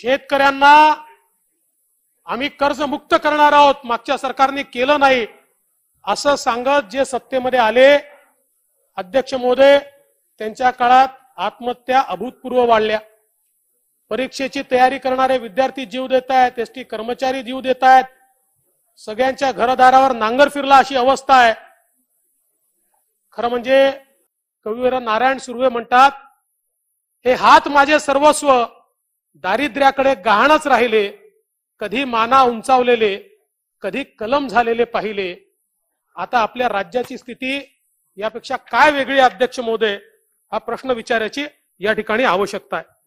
शेतकऱ्यांना आम्ही कर्जमुक्त करणार आहोत मागच्या सरकारने केलं नाही असं सांगत जे सत्तेमध्ये आले अध्यक्ष मोदय त्यांच्या काळात आत्महत्या अभूतपूर्व वाढल्या परीक्षेची तयारी करणारे विद्यार्थी जीव देत आहेत एस टी कर्मचारी जीव देत आहेत सगळ्यांच्या घरदारावर नांगर फिरला अशी अवस्था आहे खरं म्हणजे कवीवर नारायण सुर्वे म्हणतात हे हात माझे सर्वस्व दारिद्र्याकडे गहाणच राहिले कधी माना उंचावलेले कधी कलम झालेले पाहिले आता आपल्या राज्याची स्थिती यापेक्षा काय वेगळी अध्यक्ष महोदय हा प्रश्न विचारायची या ठिकाणी आवश्यकता आहे